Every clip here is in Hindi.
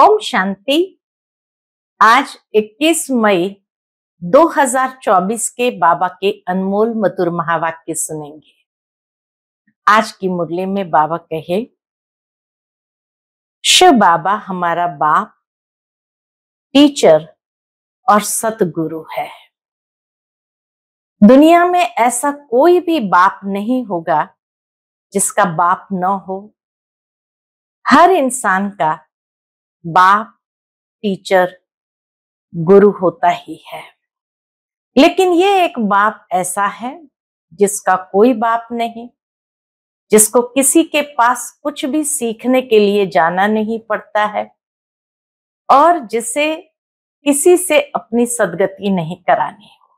ओम शांति आज 21 मई 2024 के बाबा के अनमोल मधुर महावाक्य सुनेंगे आज की मुरली में बाबा कहे शिव बाबा हमारा बाप टीचर और सतगुरु है दुनिया में ऐसा कोई भी बाप नहीं होगा जिसका बाप न हो हर इंसान का बाप टीचर गुरु होता ही है लेकिन ये एक बाप ऐसा है जिसका कोई बाप नहीं जिसको किसी के पास कुछ भी सीखने के लिए जाना नहीं पड़ता है और जिसे किसी से अपनी सदगति नहीं करानी हो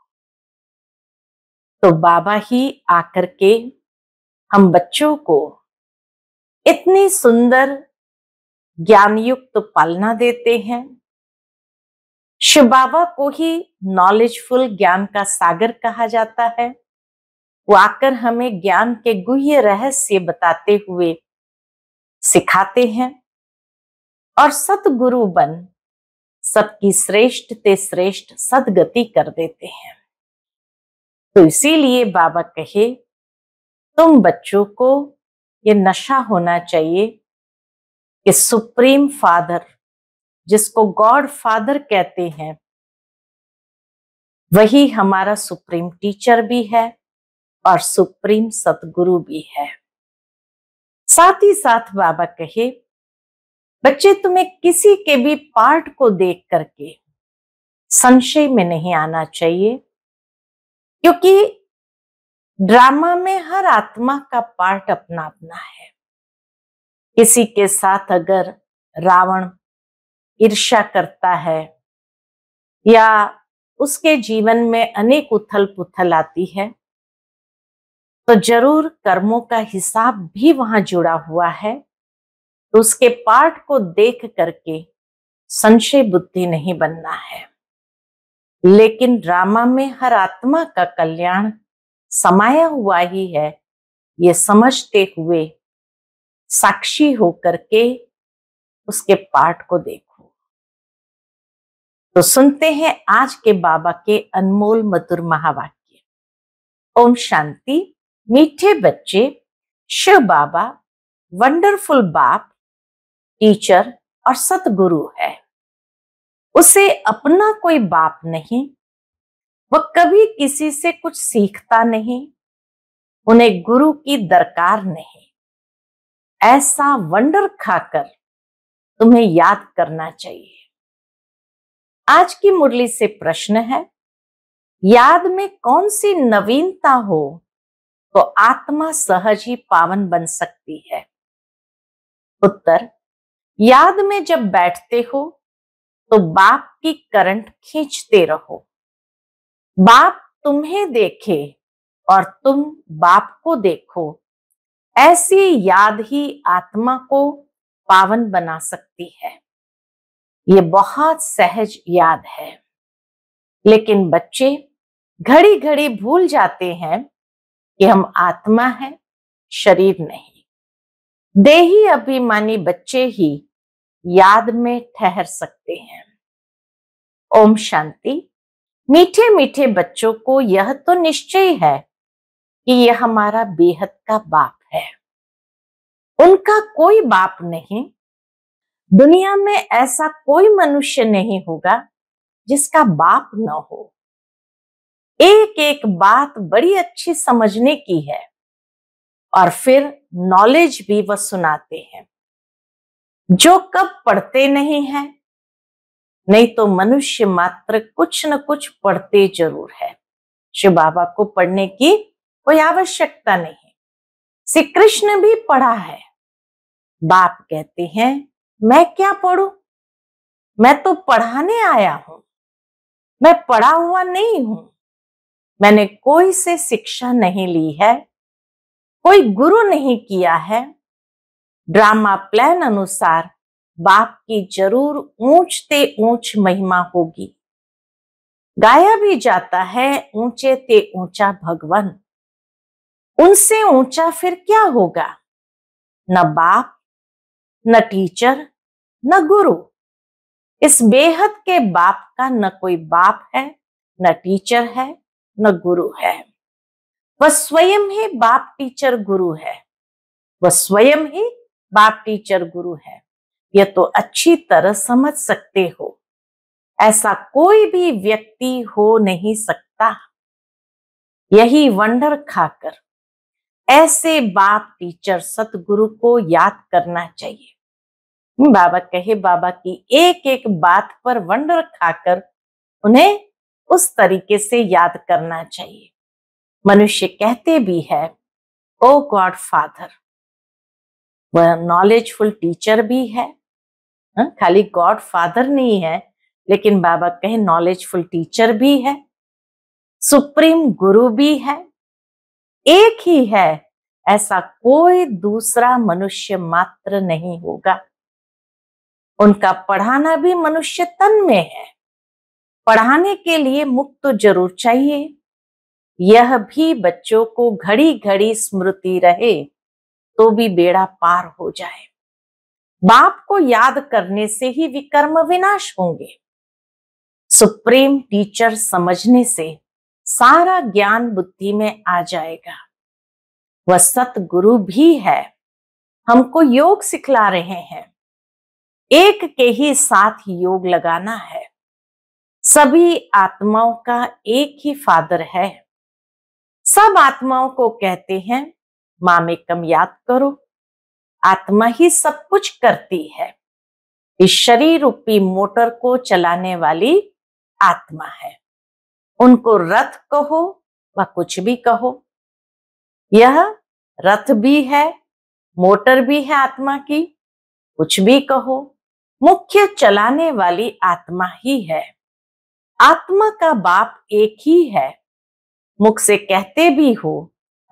तो बाबा ही आकर के हम बच्चों को इतनी सुंदर ज्ञान युक्त पालना देते हैं शिव बाबा को ही नॉलेजफुल ज्ञान का सागर कहा जाता है वो आकर हमें ज्ञान के गुह्य रहस्य बताते हुए सिखाते हैं और सतगुरु बन सबकी श्रेष्ठ ते श्रेष्ठ सदगति कर देते हैं तो इसीलिए बाबा कहे तुम बच्चों को ये नशा होना चाहिए कि सुप्रीम फादर जिसको गॉड फादर कहते हैं वही हमारा सुप्रीम टीचर भी है और सुप्रीम सतगुरु भी है साथ ही साथ बाबा कहे बच्चे तुम्हें किसी के भी पार्ट को देख करके संशय में नहीं आना चाहिए क्योंकि ड्रामा में हर आत्मा का पार्ट अपना अपना है किसी के साथ अगर रावण ईर्ष्या करता है या उसके जीवन में अनेक उथल पुथल आती है तो जरूर कर्मों का हिसाब भी वहां जुड़ा हुआ है तो उसके पाठ को देख करके संशय बुद्धि नहीं बनना है लेकिन ड्रामा में हर आत्मा का कल्याण समाया हुआ ही है ये समझते हुए साक्षी होकर के उसके पाठ को देखो तो सुनते हैं आज के बाबा के अनमोल मधुर महावाक्य ओम शांति मीठे बच्चे शिव बाबा वंडरफुल बाप टीचर और सतगुरु है उसे अपना कोई बाप नहीं वह कभी किसी से कुछ सीखता नहीं उन्हें गुरु की दरकार नहीं ऐसा वंडर खाकर तुम्हें याद करना चाहिए आज की मुरली से प्रश्न है याद में कौन सी नवीनता हो तो आत्मा सहज ही पावन बन सकती है उत्तर याद में जब बैठते हो तो बाप की करंट खींचते रहो बाप तुम्हें देखे और तुम बाप को देखो ऐसी याद ही आत्मा को पावन बना सकती है ये बहुत सहज याद है लेकिन बच्चे घड़ी घड़ी भूल जाते हैं कि हम आत्मा है शरीर नहीं देही अभिमानी बच्चे ही याद में ठहर सकते हैं ओम शांति मीठे मीठे बच्चों को यह तो निश्चय है कि यह हमारा बेहद का बाप है उनका कोई बाप नहीं दुनिया में ऐसा कोई मनुष्य नहीं होगा जिसका बाप न हो एक एक बात बड़ी अच्छी समझने की है और फिर नॉलेज भी वह सुनाते हैं जो कब पढ़ते नहीं है नहीं तो मनुष्य मात्र कुछ न कुछ पढ़ते जरूर है शिव बाबा को पढ़ने की कोई आवश्यकता नहीं श्री कृष्ण भी पढ़ा है बाप कहते हैं मैं क्या पढ़ू मैं तो पढ़ाने आया हूं मैं पढ़ा हुआ नहीं हूं मैंने कोई से शिक्षा नहीं ली है कोई गुरु नहीं किया है ड्रामा प्लान अनुसार बाप की जरूर ऊंचते ऊंच महिमा होगी गाया भी जाता है ऊंचे ते ऊंचा भगवान उनसे ऊंचा फिर क्या होगा न बाप न टीचर न गुरु इस बेहद के बाप का न कोई बाप है न टीचर है न गुरु है वह स्वयं ही बाप टीचर गुरु है वह स्वयं ही बाप टीचर गुरु है यह तो अच्छी तरह समझ सकते हो ऐसा कोई भी व्यक्ति हो नहीं सकता यही वंडर खाकर ऐसे बाप टीचर सतगुरु को याद करना चाहिए बाबा कहे बाबा की एक एक बात पर वंडर खाकर उन्हें उस तरीके से याद करना चाहिए मनुष्य कहते भी है ओ गॉड फादर वह नॉलेजफुल टीचर भी है हा? खाली गॉड फादर नहीं है लेकिन बाबा कहे नॉलेजफुल टीचर भी है सुप्रीम गुरु भी है एक ही है ऐसा कोई दूसरा मनुष्य मात्र नहीं होगा उनका पढ़ाना भी मनुष्य तन में है पढ़ाने के लिए मुक्त तो जरूर चाहिए यह भी बच्चों को घड़ी घड़ी स्मृति रहे तो भी बेड़ा पार हो जाए बाप को याद करने से ही विकर्म विनाश होंगे सुप्रीम टीचर समझने से सारा ज्ञान बुद्धि में आ जाएगा वह सतगुरु भी है हमको योग सिखला रहे हैं एक के ही साथ योग लगाना है सभी आत्माओं का एक ही फादर है सब आत्माओं को कहते हैं मामे में कम याद करो आत्मा ही सब कुछ करती है इस शरीर रूपी मोटर को चलाने वाली आत्मा है उनको रथ कहो व कुछ भी कहो यह रथ भी है मोटर भी है आत्मा की कुछ भी कहो मुख्य चलाने वाली आत्मा ही है आत्मा का बाप एक ही है मुख से कहते भी हो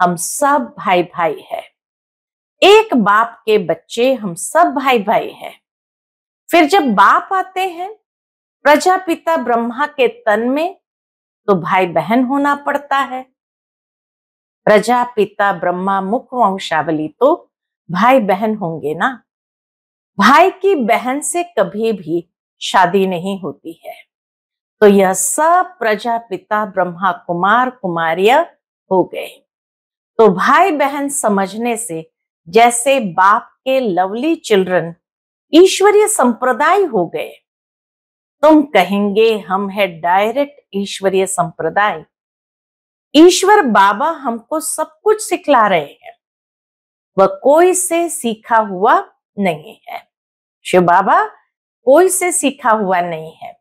हम सब भाई भाई है एक बाप के बच्चे हम सब भाई भाई हैं फिर जब बाप आते हैं प्रजापिता ब्रह्मा के तन में तो भाई बहन होना पड़ता है प्रजा पिता ब्रह्मा मुख वंशावली तो भाई बहन होंगे ना भाई की बहन से कभी भी शादी नहीं होती है तो यह सब प्रजा पिता ब्रह्मा कुमार कुमारिया हो गए तो भाई बहन समझने से जैसे बाप के लवली चिल्ड्रन ईश्वरीय संप्रदाय हो गए तुम कहेंगे हम है डायरेक्ट ईश्वरीय संप्रदाय ईश्वर बाबा हमको सब कुछ सिखला रहे हैं वह कोई से सीखा हुआ नहीं है शिव बाबा कोई से सीखा हुआ नहीं है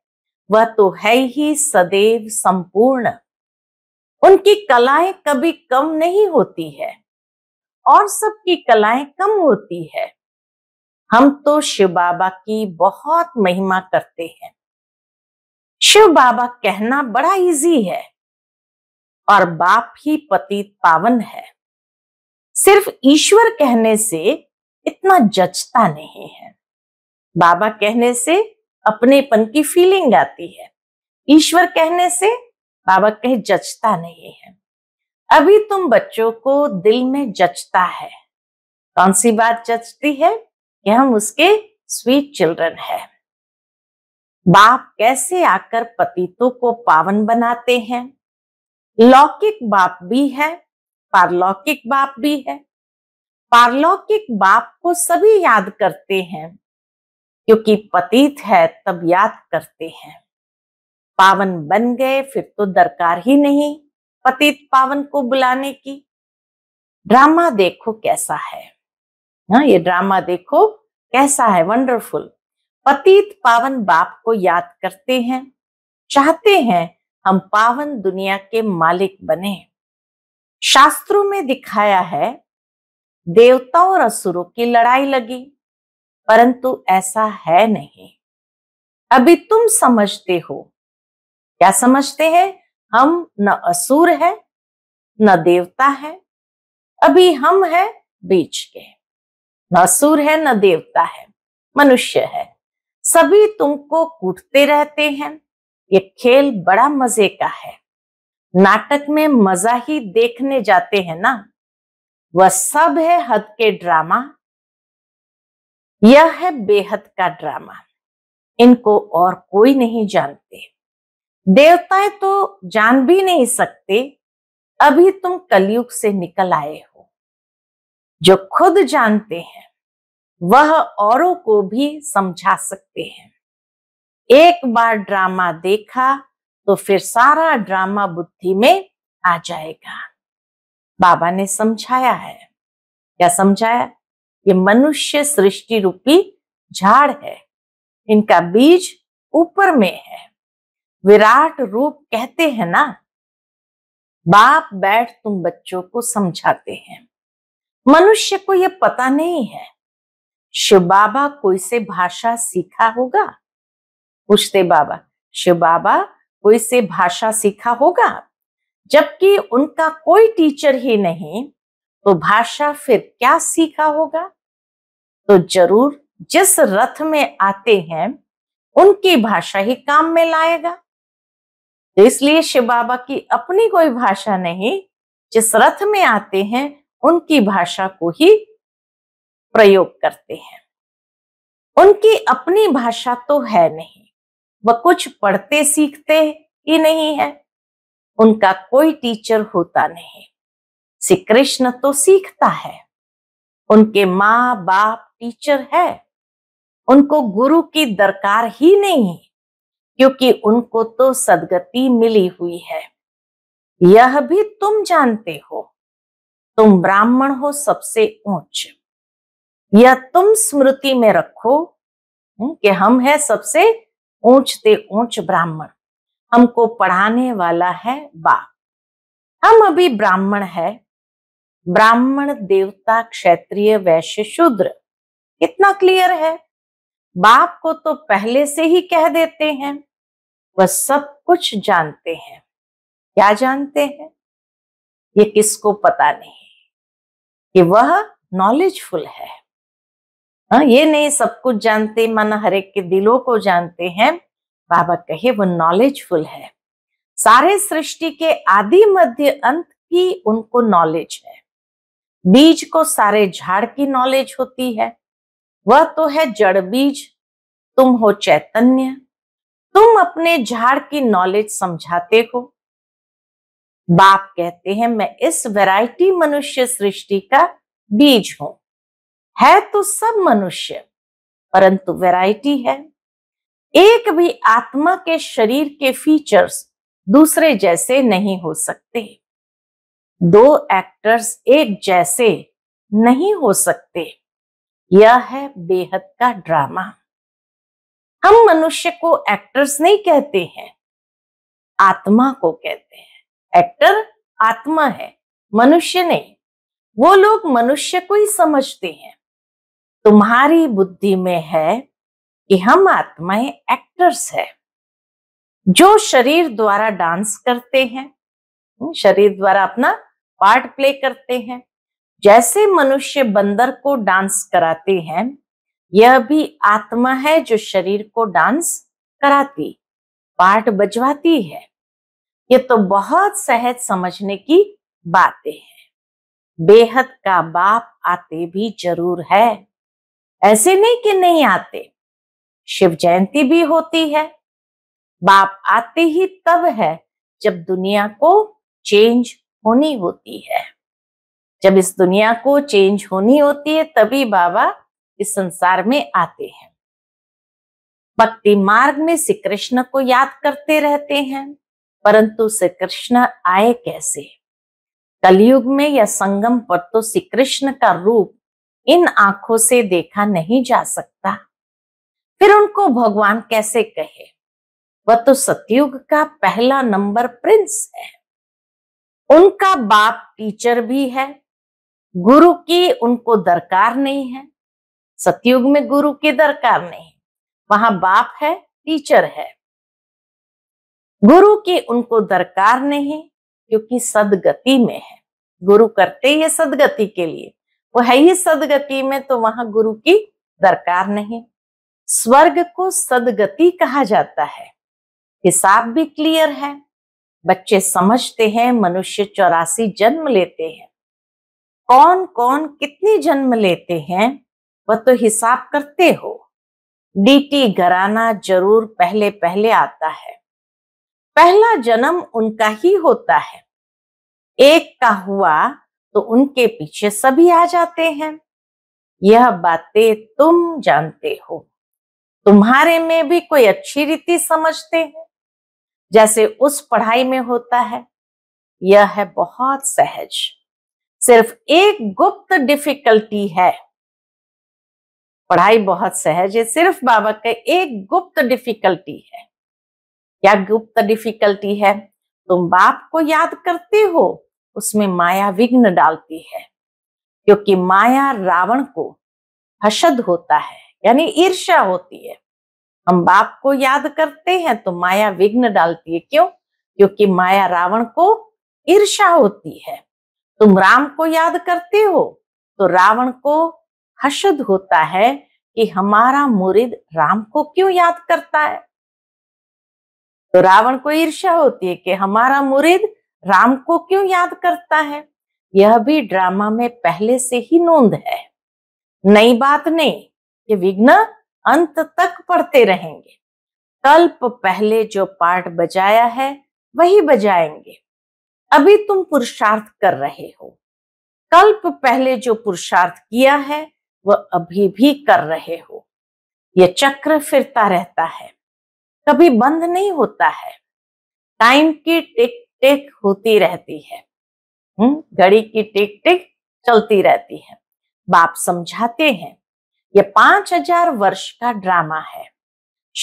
वह तो है ही सदैव संपूर्ण उनकी कलाएं कभी कम नहीं होती है और सबकी कलाएं कम होती है हम तो शिव बाबा की बहुत महिमा करते हैं शिव बाबा कहना बड़ा इजी है और बाप ही पति पावन है सिर्फ ईश्वर कहने से इतना जचता नहीं है बाबा कहने से अपनेपन की फीलिंग आती है ईश्वर कहने से बाबा कहे जचता नहीं है अभी तुम बच्चों को दिल में जचता है कौन सी बात जचती है कि हम उसके स्वीट चिल्ड्रन है बाप कैसे आकर पतितों को पावन बनाते हैं लौकिक बाप भी है पारलौकिक बाप भी है पारलौकिक बाप को सभी याद करते हैं क्योंकि पतित है तब याद करते हैं पावन बन गए फिर तो दरकार ही नहीं पतित पावन को बुलाने की ड्रामा देखो कैसा है ना हाँ, ये ड्रामा देखो कैसा है वंडरफुल पतित पावन बाप को याद करते हैं चाहते हैं हम पावन दुनिया के मालिक बने शास्त्रों में दिखाया है देवताओं और असुरों की लड़ाई लगी परंतु ऐसा है नहीं अभी तुम समझते हो क्या समझते हैं हम न असुर है न देवता है अभी हम है बीच के न असुर है न देवता है मनुष्य है सभी तुमको कूटते रहते हैं ये खेल बड़ा मजे का है नाटक में मजा ही देखने जाते हैं ना वह सब है हद के ड्रामा यह है बेहद का ड्रामा इनको और कोई नहीं जानते देवताएं तो जान भी नहीं सकते अभी तुम कलयुग से निकल आए हो जो खुद जानते हैं वह औरों को भी समझा सकते हैं एक बार ड्रामा देखा तो फिर सारा ड्रामा बुद्धि में आ जाएगा बाबा ने समझाया है क्या समझाया ये मनुष्य सृष्टि रूपी झाड़ है इनका बीज ऊपर में है विराट रूप कहते हैं ना बाप बैठ तुम बच्चों को समझाते हैं मनुष्य को यह पता नहीं है शिव बाबा कोई से भाषा सीखा होगा पूछते बाबा शिव बाबा कोई से भाषा सीखा होगा जबकि उनका कोई टीचर ही नहीं तो भाषा फिर क्या सीखा होगा तो जरूर जिस रथ में आते हैं उनकी भाषा ही काम में लाएगा तो इसलिए शिव बाबा की अपनी कोई भाषा नहीं जिस रथ में आते हैं उनकी भाषा को ही प्रयोग करते हैं उनकी अपनी भाषा तो है नहीं वह कुछ पढ़ते सीखते ही नहीं है उनका कोई टीचर होता नहीं श्री कृष्ण तो सीखता है उनके माँ बाप टीचर है उनको गुरु की दरकार ही नहीं क्योंकि उनको तो सदगति मिली हुई है यह भी तुम जानते हो तुम ब्राह्मण हो सबसे ऊंच यह तुम स्मृति में रखो हम्म, कि हम है सबसे ऊंचते ऊंच ब्राह्मण हमको पढ़ाने वाला है बाप हम अभी ब्राह्मण है ब्राह्मण देवता क्षेत्रीय वैश्य शूद्र इतना क्लियर है बाप को तो पहले से ही कह देते हैं वह सब कुछ जानते हैं क्या जानते हैं ये किसको पता नहीं कि वह नॉलेजफुल है हाँ ये नहीं सब कुछ जानते मन हरेक के दिलों को जानते हैं बाबा कहे वो नॉलेजफुल है सारे सृष्टि के आदि मध्य अंत की उनको नॉलेज है बीज को सारे झाड़ की नॉलेज होती है वह तो है जड़ बीज तुम हो चैतन्य तुम अपने झाड़ की नॉलेज समझाते हो बाप कहते हैं मैं इस वैरायटी मनुष्य सृष्टि का बीज हूं है तो सब मनुष्य परंतु वैरायटी है एक भी आत्मा के शरीर के फीचर्स दूसरे जैसे नहीं हो सकते दो एक्टर्स एक जैसे नहीं हो सकते यह है बेहद का ड्रामा हम मनुष्य को एक्टर्स नहीं कहते हैं आत्मा को कहते हैं एक्टर आत्मा है मनुष्य नहीं वो लोग मनुष्य को ही समझते हैं तुम्हारी बुद्धि में है कि हम आत्माएं एक्टर्स है जो शरीर द्वारा डांस करते हैं हम्म, शरीर द्वारा अपना पार्ट प्ले करते हैं जैसे मनुष्य बंदर को डांस कराते हैं यह भी आत्मा है जो शरीर को डांस कराती पार्ट बजवाती है ये तो बहुत सहज समझने की बातें हैं बेहद का बाप आते भी जरूर है ऐसे नहीं कि नहीं आते शिव जयंती भी होती है बाप आते ही तब है जब दुनिया को चेंज होनी होती है जब इस दुनिया को चेंज होनी होती है तभी बाबा इस संसार में आते हैं भक्ति मार्ग में श्री कृष्ण को याद करते रहते हैं परंतु श्री कृष्ण आए कैसे कलयुग में या संगम पर तो श्री कृष्ण का रूप इन आंखों से देखा नहीं जा सकता फिर उनको भगवान कैसे कहे वह तो सतयुग का पहला नंबर प्रिंस है उनका बाप टीचर भी है गुरु की उनको दरकार नहीं है सतयुग में गुरु की दरकार नहीं वहां बाप है टीचर है गुरु की उनको दरकार नहीं क्योंकि सदगति में है गुरु करते ही सदगति के लिए वो है ही सदगति में तो वहां गुरु की दरकार नहीं स्वर्ग को सदगति कहा जाता है हिसाब भी क्लियर है बच्चे समझते हैं मनुष्य चौरासी जन्म लेते हैं कौन कौन कितने जन्म लेते हैं वह तो हिसाब करते हो डीटी घराना जरूर पहले पहले आता है पहला जन्म उनका ही होता है एक का हुआ तो उनके पीछे सभी आ जाते हैं यह बातें तुम जानते हो तुम्हारे में भी कोई अच्छी रीति समझते हैं जैसे उस पढ़ाई में होता है यह है बहुत सहज सिर्फ एक गुप्त डिफिकल्टी है पढ़ाई बहुत सहज है सिर्फ बाबा का एक गुप्त डिफिकल्टी है क्या गुप्त डिफिकल्टी है तुम बाप को याद करते हो उसमें माया विघ्न डालती है क्योंकि माया रावण को हसद होता है यानी ईर्ष्या होती है हम बाप को याद करते हैं तो माया विघ्न डालती है क्यों क्योंकि माया रावण को ईर्ष्या होती है तुम राम को याद करते हो तो रावण को हसद होता है कि हमारा मुरीद राम को क्यों याद करता है तो रावण को ईर्ष्या होती है कि हमारा मुरीद राम को क्यों याद करता है यह भी ड्रामा में पहले से ही नोंद है नई बात नहीं कि विघ्न अंत तक पढ़ते रहेंगे कल्प पहले जो पाठ बजाया है वही बजाएंगे अभी तुम पुरुषार्थ कर रहे हो कल्प पहले जो पुरुषार्थ किया है वह अभी भी कर रहे हो यह चक्र फिरता रहता है कभी बंद नहीं होता है टाइम की टिक टिक होती रहती है हम्म, घड़ी की टिक टिक चलती रहती है बाप समझाते हैं यह पांच हजार वर्ष का ड्रामा है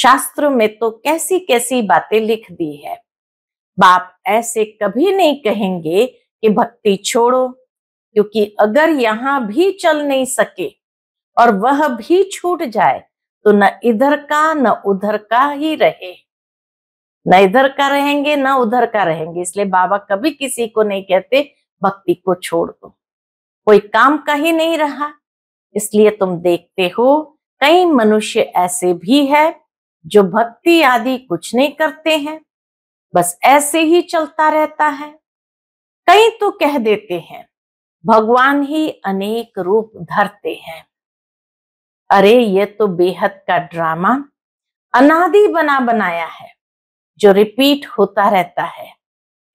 शास्त्र में तो कैसी कैसी बातें लिख दी है बाप ऐसे कभी नहीं कहेंगे कि भक्ति छोड़ो क्योंकि अगर यहां भी चल नहीं सके और वह भी छूट जाए तो न इधर का न उधर का ही रहे न इधर का रहेंगे ना उधर का रहेंगे इसलिए बाबा कभी किसी को नहीं कहते भक्ति को छोड़ दो कोई काम का ही नहीं रहा इसलिए तुम देखते हो कई मनुष्य ऐसे भी है जो भक्ति आदि कुछ नहीं करते हैं बस ऐसे ही चलता रहता है कई तो कह देते हैं भगवान ही अनेक रूप धरते हैं अरे ये तो बेहद का ड्रामा अनादि बना बनाया है जो रिपीट होता रहता है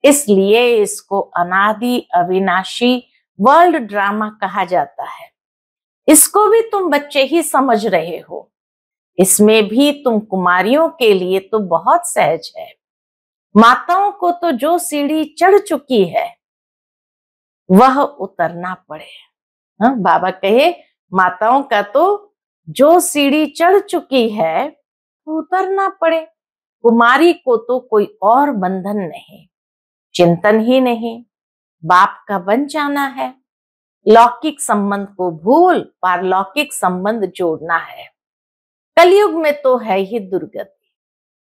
इसलिए इसको अनादि अविनाशी वर्ल्ड ड्रामा कहा जाता है इसको भी तुम बच्चे ही समझ रहे हो इसमें भी तुम कुमारियों के लिए तो बहुत सहज है माताओं को तो जो सीढ़ी चढ़ चुकी है वह उतरना पड़े हा? बाबा कहे माताओं का तो जो सीढ़ी चढ़ चुकी है वो उतरना पड़े कुमारी को तो कोई और बंधन नहीं चिंतन ही नहीं बाप का बन जाना है लौकिक संबंध को भूल पारलौकिक संबंध जोड़ना है कलयुग में तो है ही दुर्गति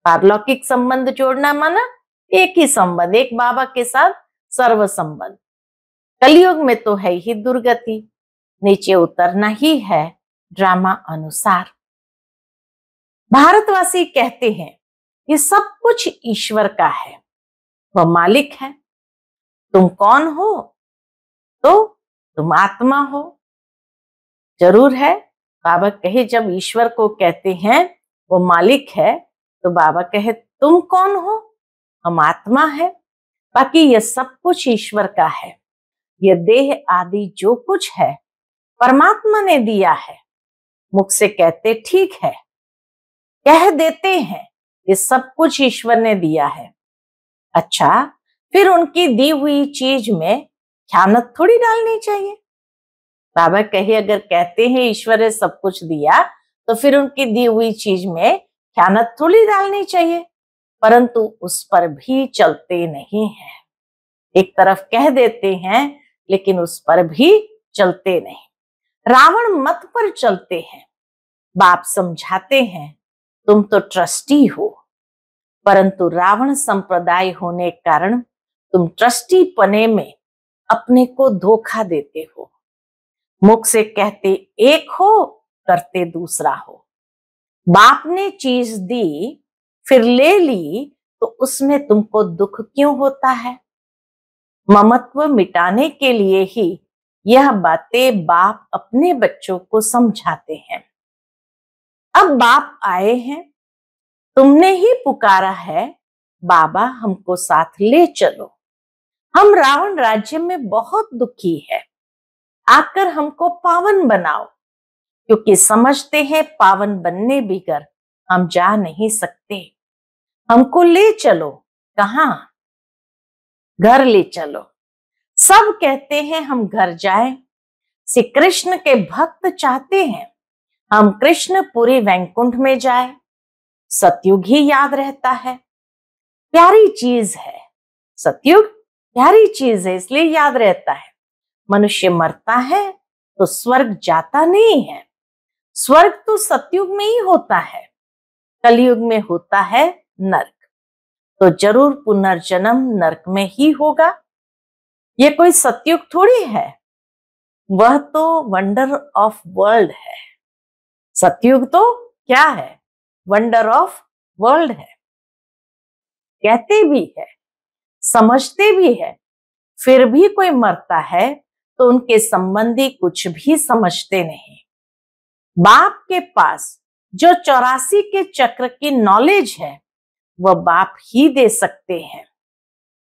पारलौकिक संबंध जोड़ना माना एक ही संबंध एक बाबा के साथ सर्व संबंध कलयुग में तो है ही दुर्गति नीचे उतरना ही है ड्रामा अनुसार भारतवासी कहते हैं ये सब कुछ ईश्वर का है वह मालिक है तुम कौन हो तो तुम आत्मा हो जरूर है बाबा कहे जब ईश्वर को कहते हैं वो मालिक है तो बाबा कहे तुम कौन हो हम आत्मा है बाकी यह सब कुछ ईश्वर का है यह देह आदि जो कुछ है परमात्मा ने दिया है मुख से कहते ठीक है कह देते हैं ये सब कुछ ईश्वर ने दिया है अच्छा फिर उनकी दी हुई चीज में ख्यानत थोड़ी डालनी चाहिए बाबा कहे अगर कहते हैं ईश्वर ने सब कुछ दिया तो फिर उनकी दी हुई चीज में ख्यानत थोड़ी डालनी चाहिए परंतु उस पर भी चलते नहीं है एक तरफ कह देते हैं लेकिन उस पर भी चलते नहीं रावण मत पर चलते हैं बाप समझाते हैं तुम तो ट्रस्टी हो परंतु रावण संप्रदाय होने कारण तुम ट्रस्टी पने में अपने को धोखा देते हो मुख से कहते एक हो करते दूसरा हो बाप ने चीज दी फिर ले ली तो उसमें तुमको दुख क्यों होता है ममत्व मिटाने के लिए ही यह बातें बाप अपने बच्चों को समझाते हैं अब बाप आए हैं तुमने ही पुकारा है बाबा हमको साथ ले चलो हम रावण राज्य में बहुत दुखी है आकर हमको पावन बनाओ क्योंकि समझते हैं पावन बनने बिगर हम जा नहीं सकते हमको ले चलो कहा घर ले चलो सब कहते हैं हम घर जाए श्री कृष्ण के भक्त चाहते हैं हम कृष्ण पूरे वैकुंठ में जाए सतयुग ही याद रहता है प्यारी चीज है सतयुग प्यारी चीज है इसलिए याद रहता है मनुष्य मरता है तो स्वर्ग जाता नहीं है स्वर्ग तो सतयुग में ही होता है कलयुग में होता है नर्क तो जरूर पुनर्जन्म नर्क में ही होगा ये कोई सतयुग थोड़ी है वह तो वंडर ऑफ वर्ल्ड है सतयुग तो क्या है वंडर ऑफ वर्ल्ड है कहते भी है समझते भी है फिर भी कोई मरता है तो उनके संबंधी कुछ भी समझते नहीं बाप के पास जो चौरासी के चक्र की नॉलेज है वह बाप ही दे सकते हैं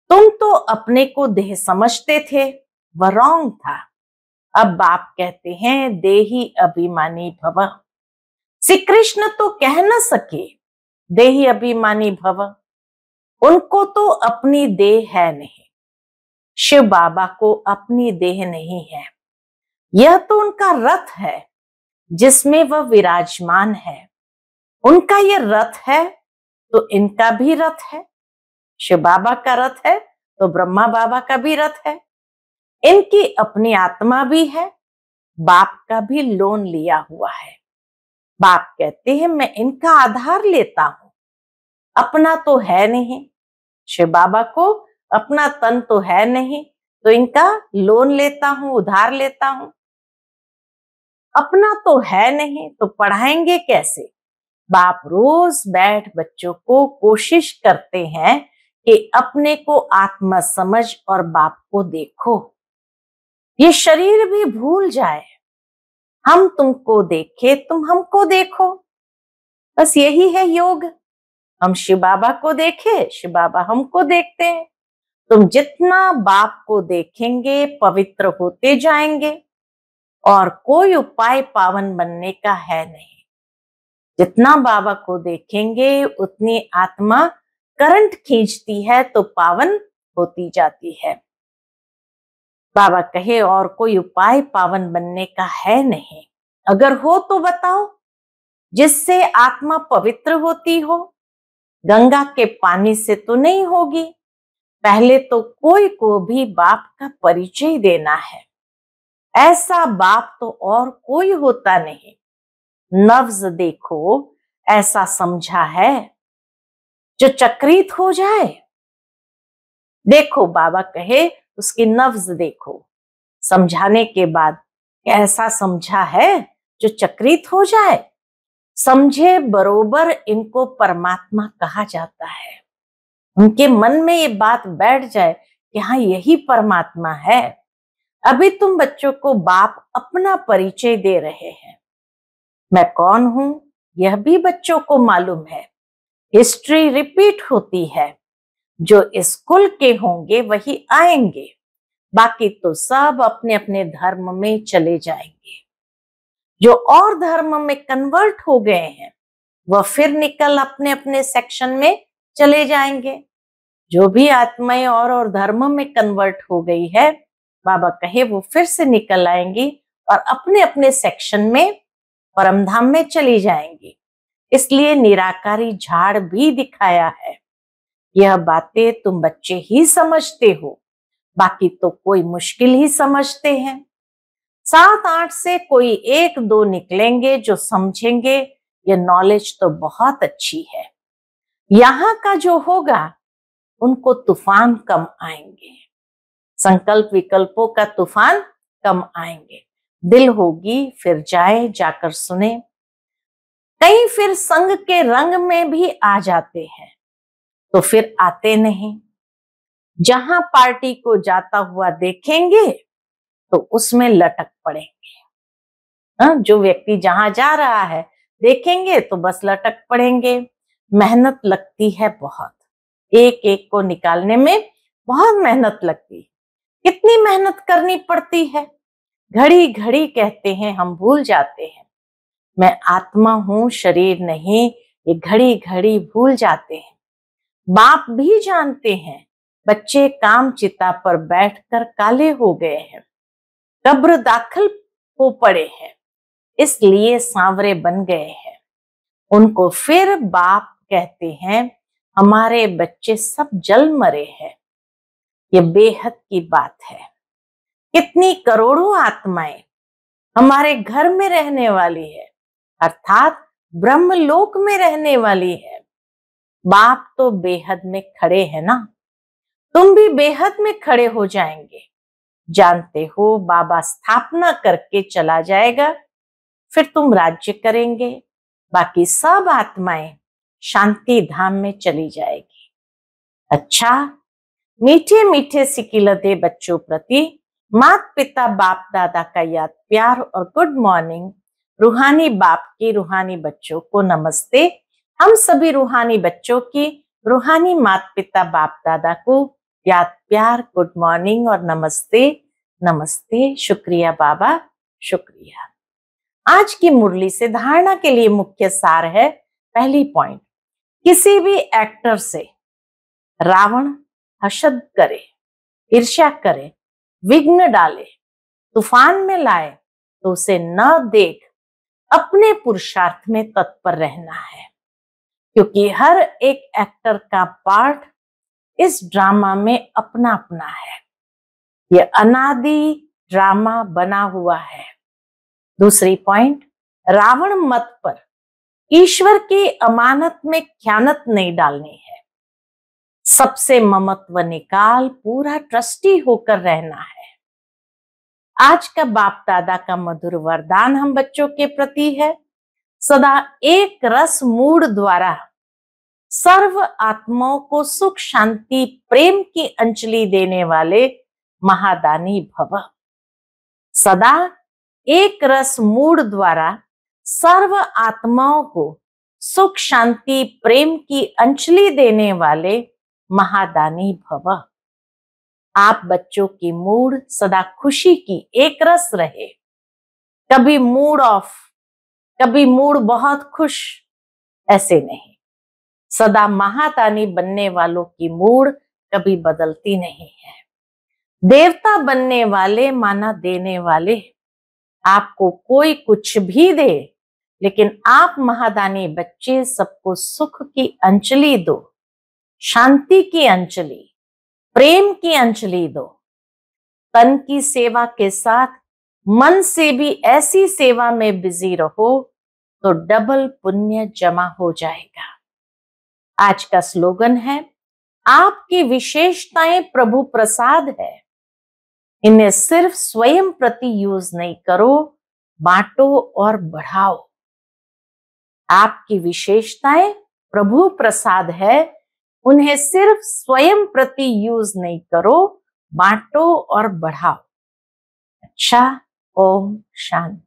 तुम तो अपने को देह समझते थे वह रॉन्ग था अब बाप कहते हैं देही अभिमानी भव श्री कृष्ण तो कह न सके देही अभिमानी भव उनको तो अपनी देह है नहीं शिव बाबा को अपनी देह नहीं है यह तो उनका रथ है जिसमें वह विराजमान है उनका यह रथ है तो इनका भी रथ है शिव बाबा का रथ है तो ब्रह्मा बाबा का भी रथ है इनकी अपनी आत्मा भी है बाप का भी लोन लिया हुआ है बाप कहते हैं मैं इनका आधार लेता हूं अपना तो है नहीं शिव बाबा को अपना तन तो है नहीं तो इनका लोन लेता हूं उधार लेता हूं अपना तो है नहीं तो पढ़ाएंगे कैसे बाप रोज बैठ बच्चों को कोशिश करते हैं कि अपने को आत्मा समझ और बाप को देखो ये शरीर भी भूल जाए हम तुमको देखे तुम हमको देखो बस यही है योग हम शिव बाबा को देखे शिव बाबा हमको देखते हैं तुम जितना बाप को देखेंगे पवित्र होते जाएंगे और कोई उपाय पावन बनने का है नहीं जितना बाबा को देखेंगे उतनी आत्मा करंट खींचती है तो पावन होती जाती है बाबा कहे और कोई उपाय पावन बनने का है नहीं अगर हो तो बताओ जिससे आत्मा पवित्र होती हो गंगा के पानी से तो नहीं होगी पहले तो कोई को भी बाप का परिचय देना है ऐसा बाप तो और कोई होता नहीं नफ्ज देखो ऐसा समझा है जो चक्रित हो जाए देखो बाबा कहे उसकी नफ्ज देखो समझाने के बाद ऐसा समझा है जो चक्रित हो जाए समझे बरोबर इनको परमात्मा कहा जाता है उनके मन में ये बात बैठ जाए कि हाँ यही परमात्मा है अभी तुम बच्चों को बाप अपना परिचय दे रहे हैं मैं कौन हूं यह भी बच्चों को मालूम है हिस्ट्री रिपीट होती है जो इस कुल के होंगे वही आएंगे बाकी तो सब अपने अपने धर्म में चले जाएंगे जो और धर्म में कन्वर्ट हो गए हैं वह फिर निकल अपने अपने सेक्शन में चले जाएंगे जो भी आत्माएं और और धर्म में कन्वर्ट हो गई है बाबा कहे वो फिर से निकल आएंगी और अपने अपने सेक्शन में परमधाम में चली जाएंगी इसलिए निराकारी झाड़ भी दिखाया है यह बातें तुम बच्चे ही समझते हो बाकी तो कोई मुश्किल ही समझते हैं सात आठ से कोई एक दो निकलेंगे जो समझेंगे ये नॉलेज तो बहुत अच्छी है यहाँ का जो होगा उनको तूफान कम आएंगे संकल्प विकल्पों का तूफान कम आएंगे दिल होगी फिर जाए जाकर सुने कई फिर संग के रंग में भी आ जाते हैं तो फिर आते नहीं जहां पार्टी को जाता हुआ देखेंगे तो उसमें लटक पड़ेंगे हा? जो व्यक्ति जहां जा रहा है देखेंगे तो बस लटक पड़ेंगे मेहनत लगती है बहुत एक एक को निकालने में बहुत मेहनत लगती है कितनी मेहनत करनी पड़ती है घड़ी घड़ी कहते हैं हम भूल जाते हैं मैं आत्मा हूं शरीर नहीं ये घड़ी घड़ी भूल जाते हैं बाप भी जानते हैं बच्चे काम चिता पर बैठकर काले हो गए हैं कब्र दाखिल हो पड़े हैं इसलिए सांवरे बन गए हैं उनको फिर बाप कहते हैं हमारे बच्चे सब जल मरे हैं ये बेहद की बात है कितनी करोड़ों आत्माएं हमारे घर में रहने वाली है अर्थात ब्रह्मलोक में रहने वाली है बाप तो बेहद में खड़े हैं ना तुम भी बेहद में खड़े हो जाएंगे जानते हो बाबा स्थापना करके चला जाएगा फिर तुम राज्य करेंगे बाकी सब आत्माएं शांति धाम में चली जाएगी अच्छा मीठे मीठे सिकिलदे बच्चों प्रति मात पिता बाप दादा का याद प्यार और गुड मॉर्निंग रूहानी बाप की रूहानी बच्चों को नमस्ते हम सभी रूहानी बच्चों की रूहानी माता पिता बाप दादा को याद प्यार गुड मॉर्निंग और नमस्ते नमस्ते शुक्रिया बाबा शुक्रिया आज की मुरली से धारणा के लिए मुख्य सार है पहली पॉइंट किसी भी एक्टर से रावण हशद करे ईर्ष्या करे विघ्न डाले तूफान में लाए तो उसे न देख अपने पुरुषार्थ में तत्पर रहना है क्योंकि हर एक एक्टर का पार्ट इस ड्रामा में अपना अपना है ये अनादि ड्रामा बना हुआ है दूसरी पॉइंट रावण मत पर ईश्वर की अमानत में ख्यानत नहीं डालनी है सबसे ममत्व निकाल पूरा ट्रस्टी होकर रहना है आज का बाप दादा का मधुर वरदान हम बच्चों के प्रति है सदा एक रस मूड द्वारा सर्व आत्माओं को सुख शांति प्रेम की अंचली देने वाले महादानी भव सदा एक रस मूड द्वारा सर्व आत्माओं को सुख शांति प्रेम की अंचली देने वाले महादानी भव आप बच्चों की मूड सदा खुशी की एक रस रहे कभी मूड ऑफ कभी मूड बहुत खुश ऐसे नहीं सदा महातानी बनने वालों की मूड कभी बदलती नहीं है देवता बनने वाले माना देने वाले आपको कोई कुछ भी दे लेकिन आप महादानी बच्चे सबको सुख की अंचली दो शांति की अंचली प्रेम की अंचली दो तन की सेवा के साथ मन से भी ऐसी सेवा में बिजी रहो तो डबल पुण्य जमा हो जाएगा आज का स्लोगन है आपकी विशेषताएं प्रभु प्रसाद है इन्हें सिर्फ स्वयं प्रति यूज नहीं करो बांटो और बढ़ाओ आपकी विशेषताएं प्रभु प्रसाद है उन्हें सिर्फ स्वयं प्रति यूज नहीं करो बांटो और बढ़ाओ अच्छा ஓம் சாந்தி